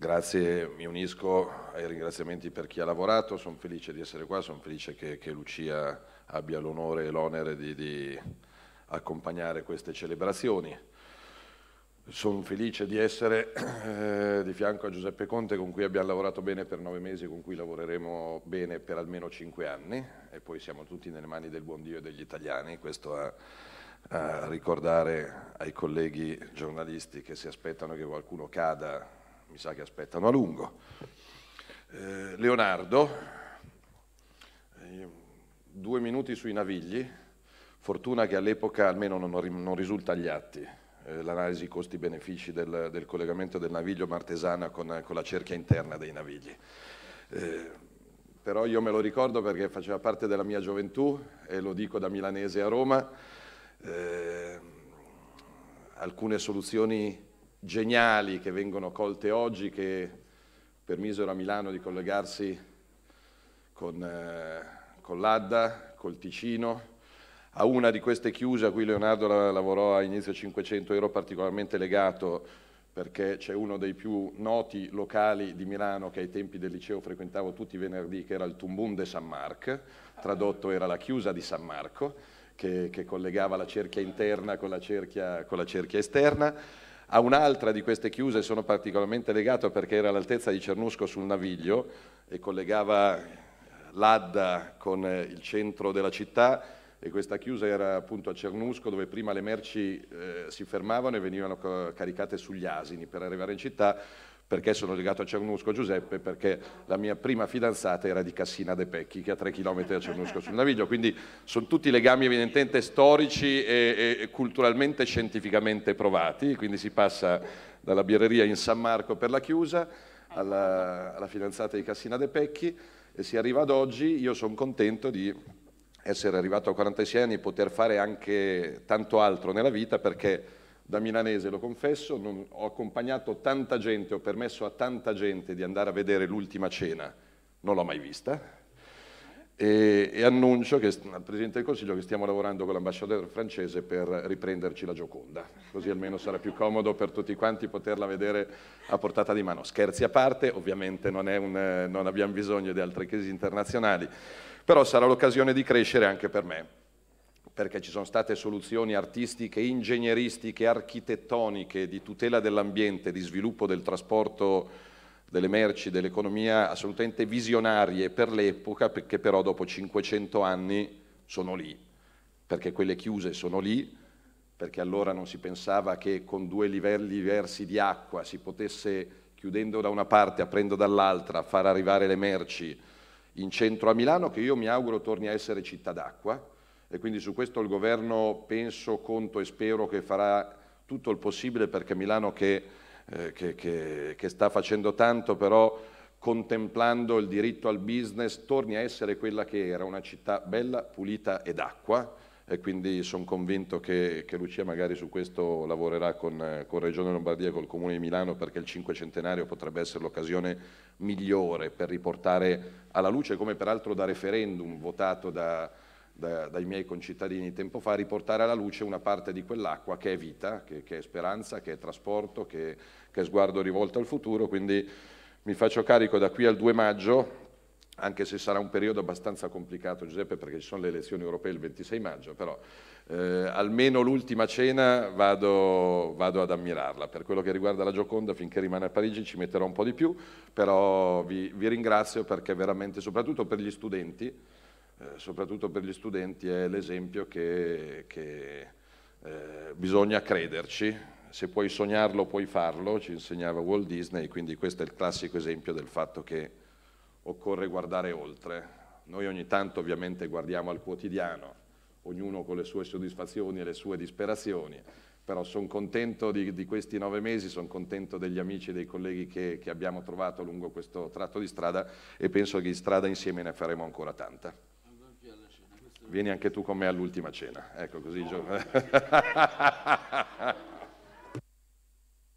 Grazie, mi unisco ai ringraziamenti per chi ha lavorato, sono felice di essere qua, sono felice che, che Lucia abbia l'onore e l'onere di, di, accompagnare queste celebrazioni. Sono felice di essere eh, di fianco a Giuseppe Conte con cui abbiamo lavorato bene per nove mesi, con cui lavoreremo bene per almeno cinque anni e poi siamo tutti nelle mani del buon Dio e degli italiani, questo a, a ricordare ai colleghi giornalisti che si aspettano che qualcuno cada mi sa che aspettano a lungo. Eh, Leonardo, eh, due minuti sui navigli, fortuna che all'epoca almeno non, non, risulta agli atti eh, l'analisi costi-benefici del, del, collegamento del naviglio martesana con, con la cerchia interna dei navigli. Eh, però io me lo ricordo perché faceva parte della mia gioventù e lo dico da milanese a Roma, eh, alcune soluzioni geniali che vengono colte oggi, che permisero a Milano di collegarsi con, eh, con l'Adda, col Ticino. A una di queste chiuse a cui Leonardo la, lavorò a inizio 500 ero particolarmente legato perché c'è uno dei più noti locali di Milano che ai tempi del liceo frequentavo tutti i venerdì, che era il Tumbum de San Marco, tradotto era la chiusa di San Marco, che, che collegava la cerchia interna con la cerchia, con la cerchia esterna. A un'altra di queste chiuse sono particolarmente legato perché era all'altezza di Cernusco sul Naviglio e collegava l'Adda con eh, il centro della città e questa chiusa era appunto a Cernusco dove prima le merci eh, si fermavano e venivano caricate sugli asini per arrivare in città perché sono legato a Cernusco Giuseppe, perché la mia prima fidanzata era di Cassina De Pecchi, che è a tre chilometri da Cernusco sul Naviglio, quindi sono tutti legami evidentemente storici e, e culturalmente e scientificamente provati, quindi si passa dalla birreria in San Marco per la chiusa alla, alla fidanzata di Cassina De Pecchi e si arriva ad oggi, io sono contento di essere arrivato a 46 anni e poter fare anche tanto altro nella vita perché da milanese, lo confesso, non, ho accompagnato tanta gente, ho permesso a tanta gente di andare a vedere l'ultima cena, non l'ho mai vista, e, e annuncio che, al Presidente del Consiglio che stiamo lavorando con l'ambasciatore francese per riprenderci la Gioconda, così almeno sarà più comodo per tutti quanti poterla vedere a portata di mano. Scherzi a parte, ovviamente non, un, non abbiamo bisogno di altre crisi internazionali, però sarà l'occasione di crescere anche per me perché ci sono state soluzioni artistiche, ingegneristiche, architettoniche, di tutela dell'ambiente, di sviluppo del trasporto delle merci, dell'economia assolutamente visionarie per l'epoca, che però dopo 500 anni sono lì, perché quelle chiuse sono lì, perché allora non si pensava che con due livelli diversi di acqua si potesse, chiudendo da una parte, aprendo dall'altra, far arrivare le merci in centro a Milano, che io mi auguro torni a essere città d'acqua, e quindi su questo il governo penso, conto e spero che farà tutto il possibile perché Milano che, eh, che, che, che sta facendo tanto però contemplando il diritto al business torni a essere quella che era, una città bella, pulita ed acqua e quindi sono convinto che, che, Lucia magari su questo lavorerà con, con Regione Lombardia e col Comune di Milano perché il cinquecentenario potrebbe essere l'occasione migliore per riportare alla luce, come peraltro da referendum votato da, da, dai miei concittadini tempo fa, riportare alla luce una parte di quell'acqua che è vita, che, che, è speranza, che è trasporto, che, che è sguardo rivolto al futuro, quindi mi faccio carico da qui al 2 maggio, anche se sarà un periodo abbastanza complicato Giuseppe perché ci sono le elezioni europee il 26 maggio, però eh, almeno l'ultima cena vado, vado, ad ammirarla. Per quello che riguarda la Gioconda, finché rimane a Parigi ci metterò un po' di più, però vi, vi ringrazio perché veramente, soprattutto per gli studenti, eh, soprattutto per gli studenti, è l'esempio che, che eh, bisogna crederci, se puoi sognarlo puoi farlo, ci insegnava Walt Disney, quindi questo è il classico esempio del fatto che occorre guardare oltre. Noi ogni tanto ovviamente guardiamo al quotidiano, ognuno con le sue soddisfazioni e le sue disperazioni, però sono contento di, di, questi nove mesi, sono contento degli amici e dei colleghi che, che abbiamo trovato lungo questo tratto di strada e penso che di strada insieme ne faremo ancora tanta vieni anche tu con me all'ultima cena. Ecco così. No.